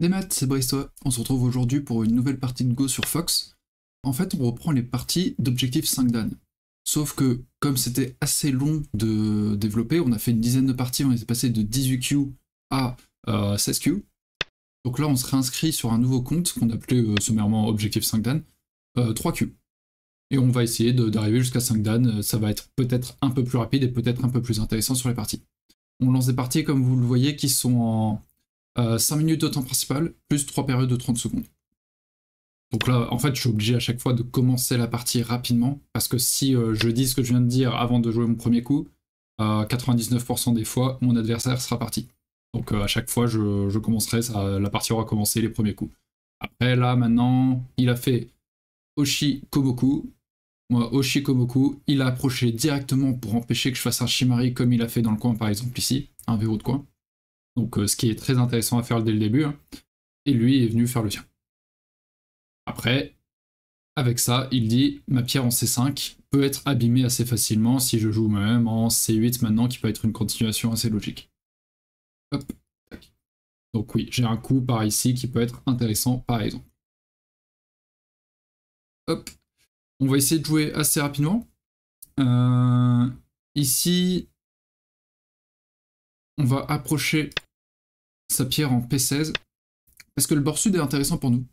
Les maths, c'est Bristo, On se retrouve aujourd'hui pour une nouvelle partie de Go sur Fox. En fait, on reprend les parties d'Objectif 5 Dan. Sauf que, comme c'était assez long de développer, on a fait une dizaine de parties, on est passé de 18Q à 16Q. Euh, Donc là, on se réinscrit sur un nouveau compte qu'on appelait euh, sommairement Objectif 5 Dan, 3Q. Euh, et on va essayer d'arriver jusqu'à 5 Dan. Ça va être peut-être un peu plus rapide et peut-être un peu plus intéressant sur les parties. On lance des parties, comme vous le voyez, qui sont en 5 euh, minutes de temps principal, plus 3 périodes de 30 secondes. Donc là, en fait, je suis obligé à chaque fois de commencer la partie rapidement, parce que si euh, je dis ce que je viens de dire avant de jouer mon premier coup, 99% des fois, mon adversaire sera parti. Donc euh, à chaque fois, je, commencerai, la partie aura commencé les premiers coups. Après, là, maintenant, il a fait Oshi Koboku. Moi, Oshi il a approché directement pour empêcher que je fasse un Shimari comme il a fait dans le coin, par exemple, ici, un verrou de coin. Donc, euh, ce qui est très intéressant à faire dès le début. Hein. Et lui est venu faire le sien. Après, avec ça, il dit ma pierre en C5 peut être abîmée assez facilement si je joue même en C8 maintenant, qui peut être une continuation assez logique. Donc oui, j'ai un coup par ici qui peut être intéressant par exemple. Hop, on va essayer de jouer assez rapidement. Euh, ici, on va approcher sa pierre en P16, parce que le bord sud est intéressant pour nous.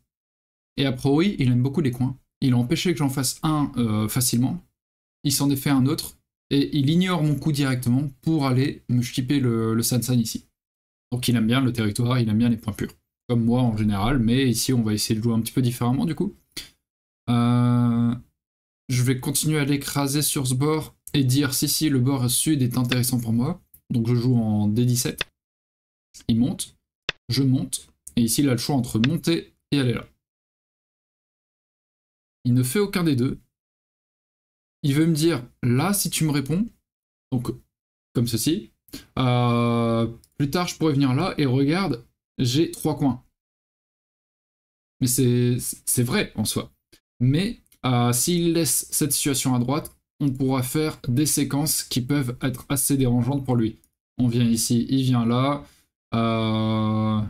Et après oui, il aime beaucoup les coins. Il a empêché que j'en fasse un euh, facilement. Il s'en est fait un autre. Et il ignore mon coup directement pour aller me shipper le, le Sansan ici. Donc il aime bien le territoire, il aime bien les points purs. Comme moi en général, mais ici on va essayer de jouer un petit peu différemment du coup. Euh, je vais continuer à l'écraser sur ce bord et dire si si le bord sud est intéressant pour moi. Donc je joue en D17. Il monte, je monte, et ici il a le choix entre monter et aller là. Il ne fait aucun des deux. Il veut me dire là si tu me réponds, donc comme ceci. Euh, plus tard je pourrais venir là et regarde, j'ai trois coins. Mais c'est vrai en soi. Mais euh, s'il laisse cette situation à droite, on pourra faire des séquences qui peuvent être assez dérangeantes pour lui. On vient ici, il vient là. Euh,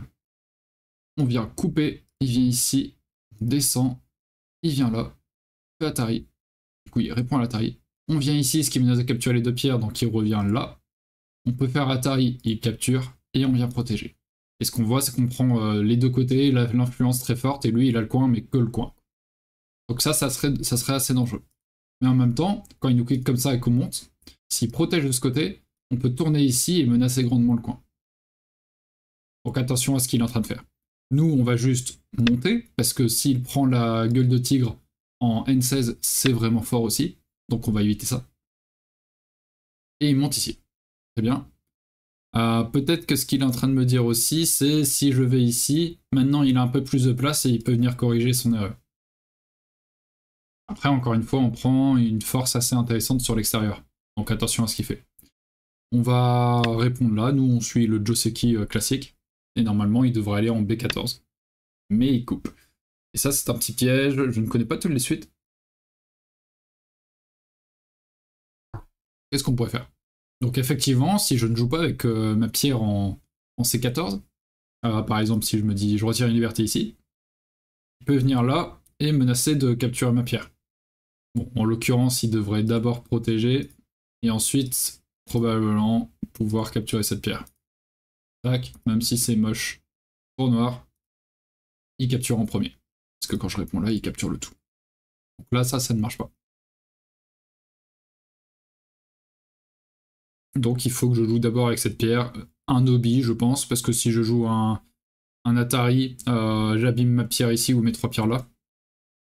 on vient couper, il vient ici, descend, il vient là, fait Atari. Du coup, il répond à l'Atari. On vient ici, ce qui nous de capturer les deux pierres, donc il revient là. On peut faire Atari, il capture, et on vient protéger. Et ce qu'on voit, c'est qu'on prend euh, les deux côtés, l'influence très forte, et lui, il a le coin, mais que le coin. Donc ça, ça ça serait assez dangereux. Mais en même temps, quand il nous clique comme ça et qu'on monte, s'il protège de ce côté, on peut tourner ici et menacer grandement le coin. Donc attention à ce qu'il est en train de faire. Nous, on va juste monter, parce que s'il prend la gueule de tigre en N16, c'est vraiment fort aussi. Donc on va éviter ça. Et il monte ici. Très bien. Euh, peut-être que ce qu'il est en train de me dire aussi, c'est si je vais ici, maintenant il a un peu plus de place et il peut venir corriger son erreur. Après, encore une fois, on prend une force assez intéressante sur l'extérieur. Donc attention à ce qu'il fait. On va répondre là. Nous, on suit le Joseki euh, classique. Et normalement, il devrait aller en B14. Mais il coupe. Et ça, c'est un petit piège. Je ne connais pas toutes les suites. Qu'est-ce qu'on pourrait faire Donc effectivement, si je ne joue pas avec euh, ma pierre en, C14, euh, par exemple, si je me dis je retire une liberté ici, il peut venir là et menacer de capturer ma pierre. Bon, en l'occurrence, il devrait d'abord protéger et ensuite probablement pouvoir capturer cette pierre. Tac, même si c'est moche pour noir, il capture en premier. Parce que quand je réponds là, il capture le tout. Donc là, ça, ça ne marche pas. Donc il faut que je joue d'abord avec cette pierre un hobby, je pense, parce que si je joue un, Atari, euh, j'abîme ma pierre ici ou mes trois pierres là.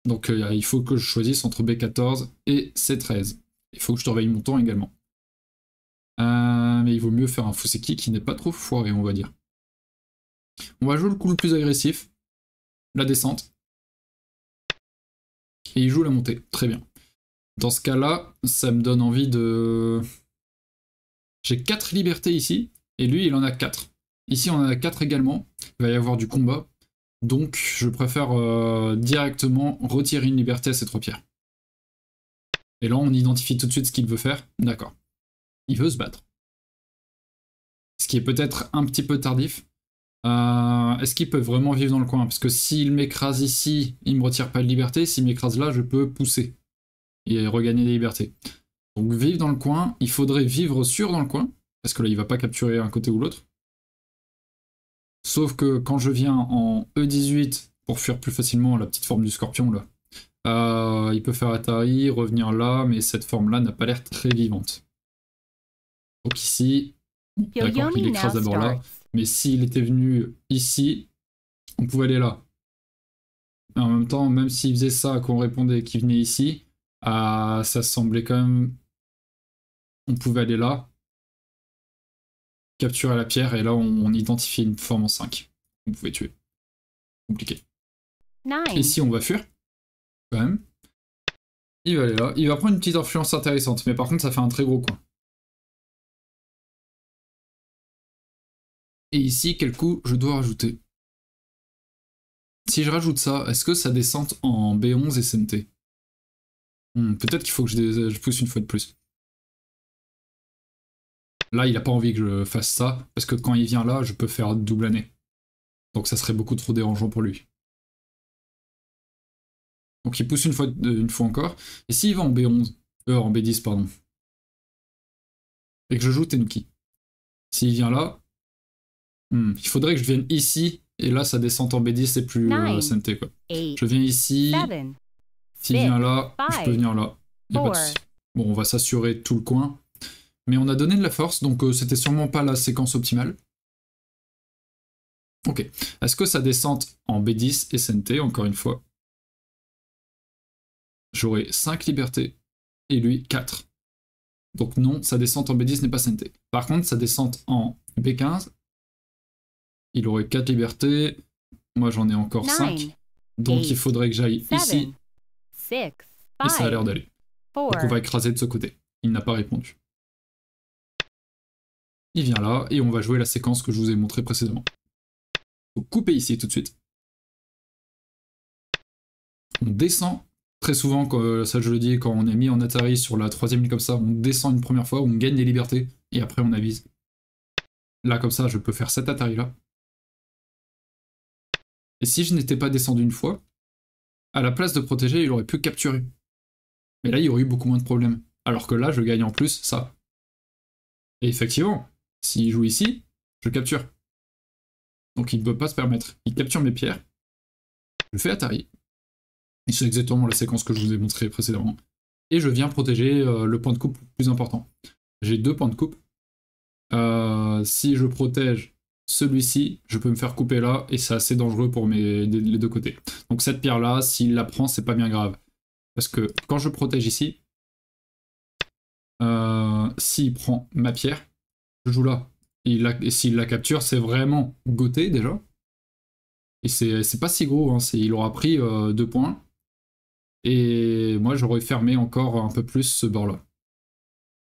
Donc euh, il faut que je choisisse entre B14 et C13. Il faut que je réveille mon temps également. Euh, mais il vaut mieux faire un Fuseki qui n'est pas trop foiré, on va dire. On va jouer le coup le plus agressif, la descente. Et il joue la montée, très bien. Dans ce cas-là, ça me donne envie de... J'ai 4 libertés ici, et lui, il en a 4. Ici, on en a 4 également. Il va y avoir du combat. Donc je préfère euh, directement retirer une liberté à ces trois pierres. Et là on identifie tout de suite ce qu'il veut faire. D'accord. Il veut se battre. Ce qui est peut-être un petit peu tardif. Euh, est-ce qu'il peut vraiment vivre dans le coin Parce que s'il m'écrase ici, il ne me retire pas de liberté. S'il m'écrase là, je peux pousser et regagner des libertés. Donc vivre dans le coin, il faudrait vivre sûr dans le coin, parce que là il ne va pas capturer un côté ou l'autre. Sauf que quand je viens en E18 pour fuir plus facilement la petite forme du scorpion, là, euh, il peut faire Atari, revenir là, mais cette forme-là n'a pas l'air très vivante. Donc ici, d'accord il écrase d'abord là, mais s'il était venu ici, on pouvait aller là. en même temps, même s'il faisait ça, qu'on répondait qu'il venait ici, euh, ça semblait quand même... On pouvait aller là, capturer la pierre, et là on, identifie une forme en 5. Vous pouvait tuer. Compliqué. Ici, on va fuir. Quand même. Il va aller là. Il va prendre une petite influence intéressante, mais par contre, ça fait un très gros coin. Et ici, quel coup je dois rajouter Si je rajoute ça, est-ce que ça descend en B11 et SMT hmm, Peut-être qu'il faut que je pousse une fois de plus. Là, il n'a pas envie que je fasse ça, parce que quand il vient là, je peux faire double année. Donc ça serait beaucoup trop dérangeant pour lui. Donc il pousse une fois, euh, une fois encore. Et s'il va en B11, euh, en B10, pardon, et que je joue Tenuki. s'il vient là, hmm, il faudrait que je vienne ici, et là, ça descend en B10, c'est plus sainte. Euh, je viens ici, s'il vient là, je peux venir là. bon, on va s'assurer tout le coin. Mais on a donné de la force, donc euh, c'était sûrement pas la séquence optimale. Ok. Est-ce que ça descente en B10 et SNT, encore une fois J'aurai 5 libertés et lui 4. Donc non, sa descente en B10 n'est pas SNT. Par contre, sa descente en B15, il aurait 4 libertés. Moi, j'en ai encore 5. Donc il faudrait que j'aille ici. et ça a l'air d'aller. Donc on va écraser de ce côté. Il n'a pas répondu il vient là, et on va jouer la séquence que je vous ai montrée précédemment. faut couper ici tout de suite. On descend, très souvent, euh, ça je le dis, quand on est mis en Atari sur la troisième ligne comme ça, on descend une première fois, on gagne des libertés, et après on avise. Là comme ça, je peux faire cet Atari là. Et si je n'étais pas descendu une fois, à la place de protéger, il aurait pu capturer. Mais là, il y aurait eu beaucoup moins de problèmes. Alors que là, je gagne en plus ça. Et effectivement, s'il joue ici, je capture. Donc il ne peut pas se permettre. Il capture mes pierres. Je fais Atari. c'est exactement la séquence que je vous ai montrée précédemment. Et je viens protéger euh, le point de coupe le plus important. J'ai deux points de coupe. Euh, si je protège celui-ci, je peux me faire couper là, et c'est assez dangereux pour mes, les deux côtés. Donc cette pierre-là, s'il la prend, c'est pas bien grave. Parce que quand je protège ici, euh, s'il prend ma pierre, je joue là. s'il la capture, c'est vraiment goté déjà. Et c'est pas si gros, hein. il aura pris euh, deux points. Et moi, j'aurais fermé encore un peu plus ce bord-là.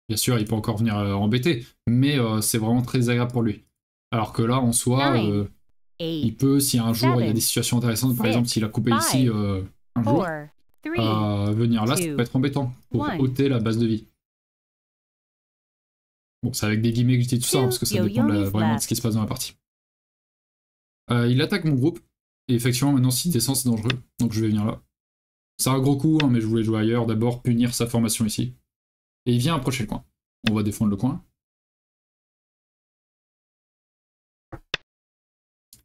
Bien sûr, il peut encore venir euh, embêter, mais euh, c'est vraiment très agréable pour lui. Alors que là, en soi, il peut, si un jour il y a des situations intéressantes, par exemple, s'il a coupé ici un jour, venir là, ça peut être embêtant pour ôter la base de vie. Bon, c'est avec des guillemets que tout ça, hein, parce que ça dépend vraiment de ce qui se passe dans la partie. Euh, il attaque mon groupe, et effectivement, maintenant, s'il descend, c'est dangereux, donc je vais venir là. C'est un gros coup, hein, mais je voulais jouer ailleurs, d'abord punir sa formation ici. Et il vient approcher le coin. On va défendre le coin.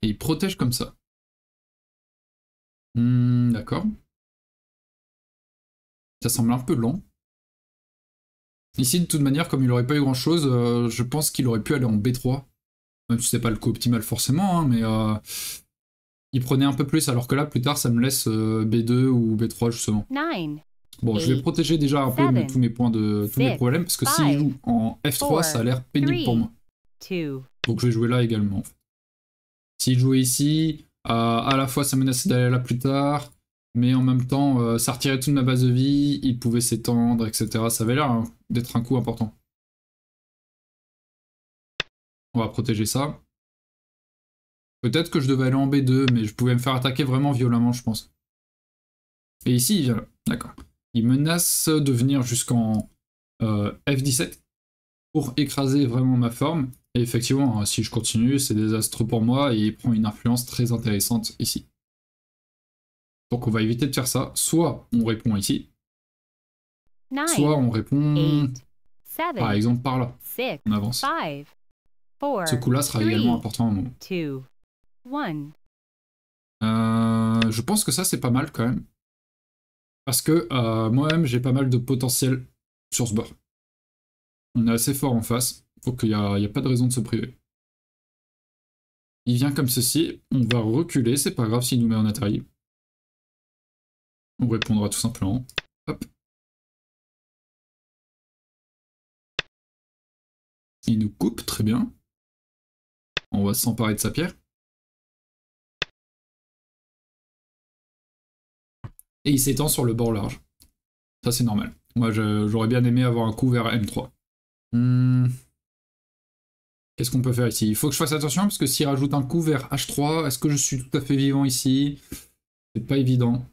Et il protège comme ça. Hmm, d'accord. Ça semble un peu long. Ici, de toute manière, comme il n'aurait pas eu grand-chose, euh, je pense qu'il aurait pu aller en B3. Même si c'est pas le coup optimal forcément, hein, mais euh, il prenait un peu plus, alors que là, plus tard, ça me laisse euh, B2 ou B3, justement. bon, je vais protéger déjà un peu tous mes points de tous mes problèmes, parce que s'il joue en F3, ça a l'air pénible pour moi. Donc je vais jouer là également. S'il jouait ici, à la fois ça menace d'aller là plus tard, mais en même temps, euh, ça retirait toute ma base de vie, il pouvait s'étendre, etc. Ça avait l'air hein, d'être un coup important. On va protéger ça. Peut-être que je devais aller en B2, mais je pouvais me faire attaquer vraiment violemment, je pense. Et ici, il vient là. D'accord. Il menace de venir jusqu'en euh, F17 pour écraser vraiment ma forme. Et effectivement, hein, si je continue, c'est désastreux pour moi et il prend une influence très intéressante ici. Donc on va éviter de faire ça. Soit on répond ici, soit on répond par exemple par là. on avance. Ce coup-là sera également important. Euh, je pense que ça c'est pas mal quand même. Parce que euh, moi-même j'ai pas mal de potentiel sur ce bord. On est assez fort en face, faut il n'y a, pas de raison de se priver. Il vient comme ceci, on va reculer, c'est pas grave s'il nous met en atari. On répondra tout simplement. Hop. Il nous coupe, très bien. On va s'emparer de sa pierre. Et il s'étend sur le bord large. Ça c'est normal. Moi j'aurais bien aimé avoir un coup vers M3. Hmm. Qu'est-ce qu'on peut faire ici Il faut que je fasse attention parce que s'il rajoute un coup vers H3, est-ce que je suis tout à fait vivant ici C'est pas évident.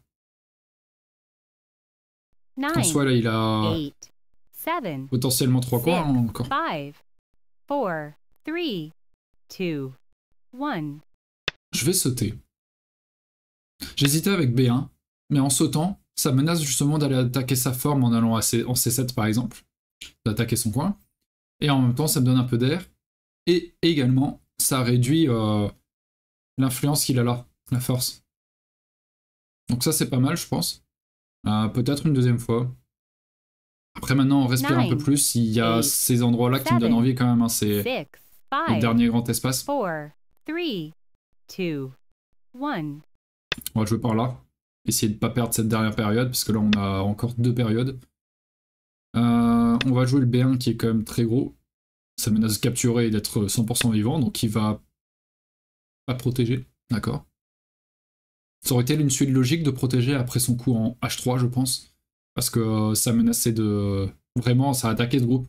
En soi, là, il a potentiellement trois coins hein, encore. Je vais sauter. J'hésitais avec B1, mais en sautant, ça menace justement d'aller attaquer sa forme en allant C, en C7 par exemple, d'attaquer son coin. Et en même temps, ça me donne un peu d'air. Et également, ça réduit euh, l'influence qu'il a là, la force. Donc ça, c'est pas mal, je pense. Ah, peut-être une deuxième fois. Après, maintenant, on respire un peu plus. Il y a ces endroits-là qui me donnent envie quand même. Hein. C'est le dernier grand espace. On va jouer par là. Essayer de ne pas perdre cette dernière période, parce que là, on a encore deux périodes. Euh, on va jouer le B1 qui est quand même très gros. Ça menace de capturer et d'être 100% vivant, donc il va pas protéger. D'accord. Ça aurait été une suite logique de protéger après son coup en H3, je pense. Parce que euh, ça menaçait de... Vraiment, ça attaquait le groupe.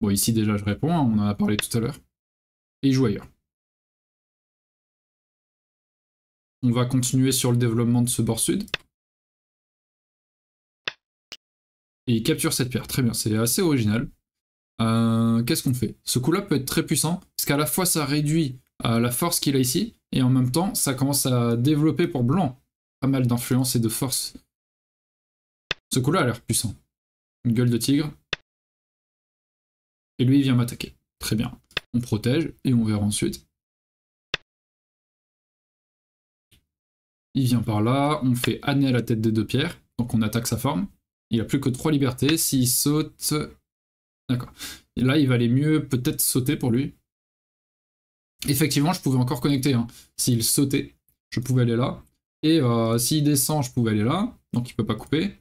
Bon, ici déjà je réponds, hein, on en a parlé tout à l'heure. Et il joue ailleurs. On va continuer sur le développement de ce bord sud. Et il capture cette pierre, très bien, c'est assez original. Euh, qu'est-ce qu'on fait Ce coup-là peut être très puissant, parce qu'à la fois ça réduit la force qu'il a ici, et en même temps, ça commence à développer pour Blanc pas mal d'influence et de force. Ce coup-là a l'air puissant. Une gueule de tigre. Et lui, il vient m'attaquer. Très bien. On protège, et on verra ensuite. Il vient par là, on fait année à la tête des deux pierres, donc on attaque sa forme. Il a plus que trois libertés, s'il saute... D'accord. Et là, il valait mieux peut-être sauter pour lui. Effectivement, je pouvais encore connecter. Hein. S'il sautait, je pouvais aller là. Et euh, s'il descend, je pouvais aller là. Donc il peut pas couper.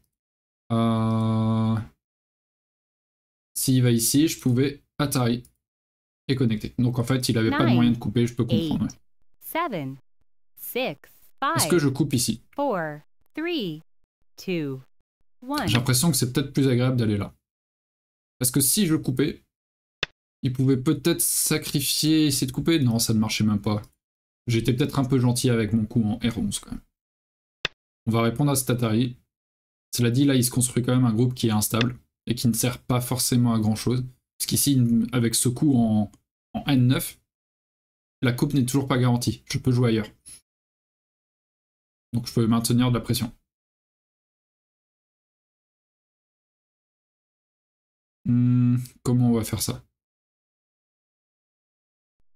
Euh, s'il va ici, je pouvais atari et connecter. Donc en fait, il avait pas de moyen de couper, je peux comprendre. Est-ce que je coupe ici J'ai l'impression que c'est peut-être plus agréable d'aller là. Parce que si je coupais, il pouvait peut-être sacrifier, essayer de couper. Non, ça ne marchait même pas. J'étais peut-être un peu gentil avec mon coup en R11 quand même. On va répondre à cet Atari. Cela dit, là, il se construit quand même un groupe qui est instable et qui ne sert pas forcément à grand-chose. Parce qu'ici, avec ce coup en, N9, la coupe n'est toujours pas garantie. Je peux jouer ailleurs. Donc je peux maintenir de la pression. Hmm, comment on va faire ça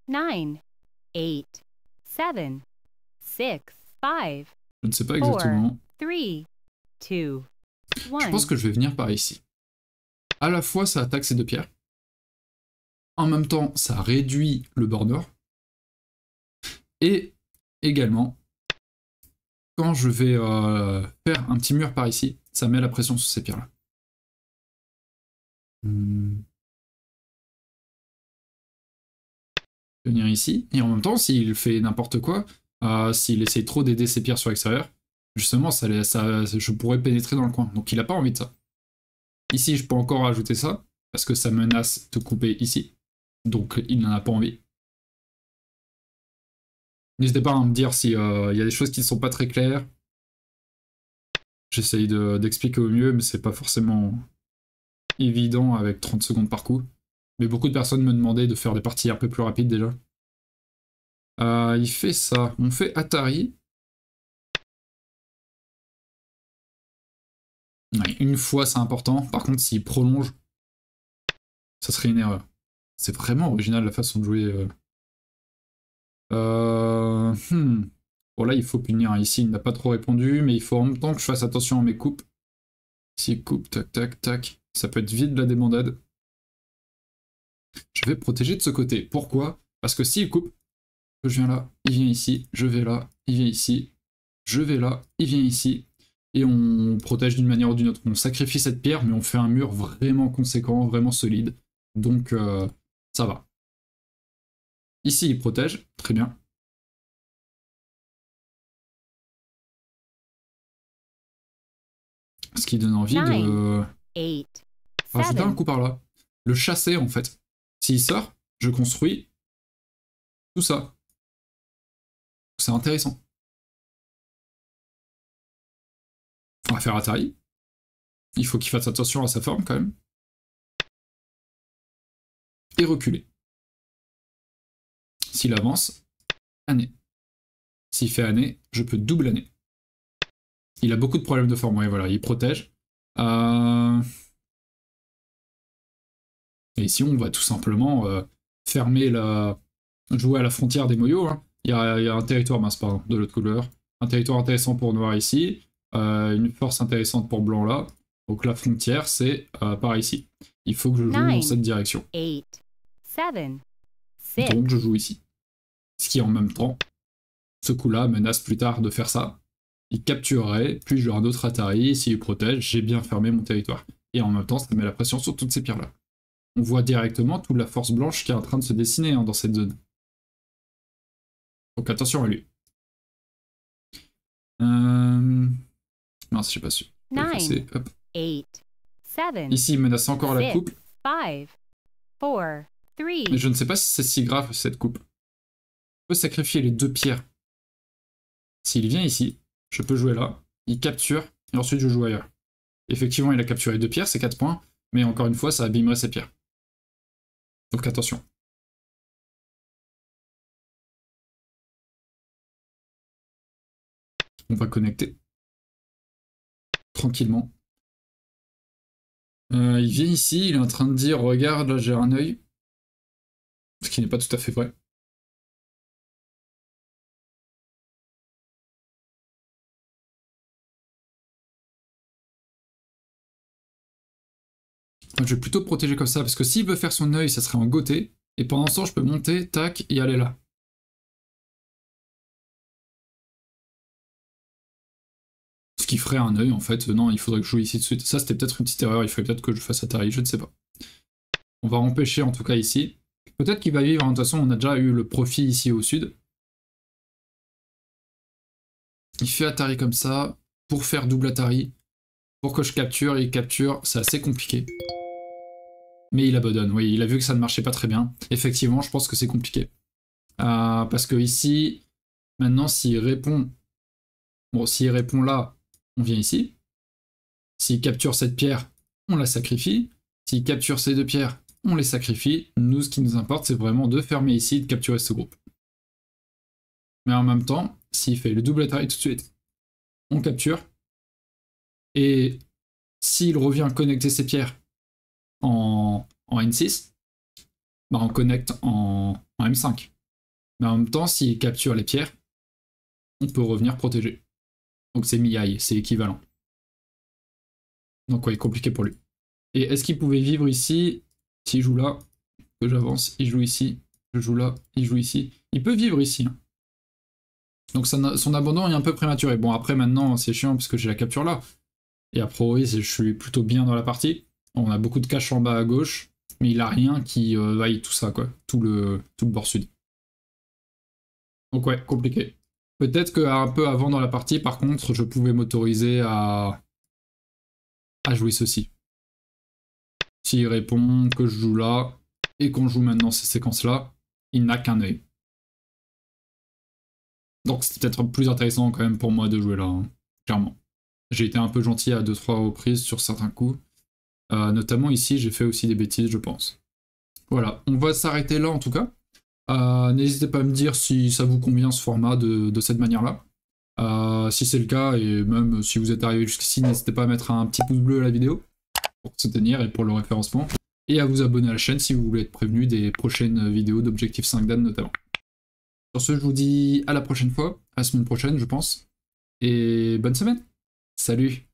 9, 8, 7, 6, 5, je ne 3, 2, 1. Je pense que je vais venir par ici. À la fois, ça attaque ces deux pierres. En même temps, ça réduit le border. Et également, quand je vais euh, faire un petit mur par ici, ça met la pression sur ces pierres-là. Hmm. ici. Et en même temps, s'il fait n'importe quoi, euh, s'il essaye trop d'aider ses pierres sur l'extérieur, justement, ça, ça, je pourrais pénétrer dans le coin. Donc il n'a pas envie de ça. Ici, je peux encore ajouter ça, parce que ça menace de couper ici. Donc il n'en a pas envie. N'hésitez pas à me dire s'il euh, y a des choses qui ne sont pas très claires. J'essaye d'expliquer au mieux, mais c'est pas forcément évident avec 30 secondes par coup. Mais beaucoup de personnes me demandaient de faire des parties un peu plus rapides déjà. Euh, il fait ça. On fait Atari. une fois, c'est important. Par contre, s'il prolonge, ça serait une erreur. C'est vraiment original la façon de jouer. Bon, euh. Euh, hmm. oh, là, il faut punir. Ici, il n'a pas trop répondu, mais il faut en même temps que je fasse attention à mes coupes. Si coupe, tac, tac, tac. Ça peut être vide, la débandade je vais protéger de ce côté. Pourquoi Parce que s'il coupe, je viens là, il vient ici, je vais là, il vient ici, je vais là, il vient ici, et on protège d'une manière ou d'une autre. On sacrifie cette pierre, mais on fait un mur vraiment conséquent, vraiment solide. Donc euh, ça va. Ici, il protège, très bien. Ce qui donne envie de un coup par là. Le chasser, en fait. S'il sort, je construis tout ça. C'est intéressant. On va faire Atari. Il faut qu'il fasse attention à sa forme quand même. Et reculer. S'il avance, année. S'il fait année, je peux double année. Il a beaucoup de problèmes de forme, et voilà, il protège. Euh, et si on va tout simplement euh, fermer la. jouer à la frontière des moyaux, hein. il, y a, un territoire mince, pardon, de l'autre couleur. Un territoire intéressant pour noir ici, euh, une force intéressante pour blanc là. Donc la frontière, c'est euh, par ici. Il faut que je joue dans cette direction. Donc je joue ici. Ce qui en même temps, ce coup-là menace plus tard de faire ça. Il capturerait, puis j'aurai un autre Atari, s'il protège, j'ai bien fermé mon territoire. Et en même temps, ça met la pression sur toutes ces pierres-là on voit directement toute la force blanche qui est en train de se dessiner hein, dans cette zone. Donc attention à lui. Euh... Mince, pas su. Ici, il menace encore la coupe. je ne sais pas si c'est si grave cette coupe. Je peux sacrifier les deux pierres. S'il vient ici, je peux jouer là. Il capture, et ensuite je joue ailleurs. Effectivement, il a capturé deux pierres, c'est 4 points. Mais encore une fois, ça abîmerait ses pierres. Donc attention. On va connecter. Tranquillement. Euh, il vient ici, il est en train de dire, regarde, là j'ai un œil. Ce qui n'est pas tout à fait vrai. je vais plutôt protéger comme ça, parce que s'il veut faire son œil, ça serait en goté. Et pendant ce temps, je peux monter, tac, et aller là. Ce qui ferait un œil, en fait. Euh, non, il faudrait que je joue ici de suite. Ça, c'était peut-être une petite erreur. Il faudrait peut-être que je fasse Atari, je ne sais pas. On va empêcher, en tout cas, ici. Peut-être qu'il va vivre. De toute façon, on a déjà eu le profit ici au sud. Il fait Atari comme ça, pour faire double Atari. Pour que je capture, il capture, c'est assez compliqué. Mais il abandonne, oui, il a vu que ça ne marchait pas très bien. Effectivement, je pense que c'est compliqué. Euh, parce que ici, maintenant, s'il répond... Bon, s'il répond là, on vient ici. S'il capture cette pierre, on la sacrifie. S'il capture ces deux pierres, on les sacrifie. Nous, ce qui nous importe, c'est vraiment de fermer ici, de capturer ce groupe. Mais en même temps, s'il fait le double attaque tout de suite, on capture, et s'il revient connecter ses pierres en, N6, bah on connecte en, M5. Mais en même temps, s'il capture les pierres, on peut revenir protéger. Donc c'est Miai, c'est équivalent. Donc ouais, compliqué pour lui. Et est-ce qu'il pouvait vivre ici S'il joue là, que j'avance, il joue ici, je joue là, il joue ici. Il peut vivre ici. Hein. Donc son abandon est un peu prématuré. Bon après maintenant c'est chiant parce que j'ai la capture là. Et a priori, je suis plutôt bien dans la partie. On a beaucoup de cache en bas à gauche, mais il a rien qui euh, vaille tout ça, quoi. Tout le, tout le bord sud. Donc ouais, compliqué. Peut-être qu'un peu avant dans la partie, par contre, je pouvais m'autoriser à... jouer ceci. S'il répond que je joue là, et qu'on joue maintenant ces séquences-là, il n'a qu'un œil. Donc c'est peut-être plus intéressant quand même pour moi de jouer là, hein, clairement. J'ai été un peu gentil à 2-3 reprises sur certains coups. Euh, notamment ici, j'ai fait aussi des bêtises, je pense. Voilà, on va s'arrêter là en tout cas. Euh, n'hésitez pas à me dire si ça vous convient ce format de, cette manière-là. Euh, si c'est le cas, et même si vous êtes arrivé jusqu'ici, n'hésitez pas à mettre un petit pouce bleu à la vidéo pour soutenir et pour le référencement. Et à vous abonner à la chaîne si vous voulez être prévenu des prochaines vidéos d'Objectif 5 Dan notamment. Sur ce, je vous dis à la prochaine fois, à la semaine prochaine je pense, et bonne semaine Salut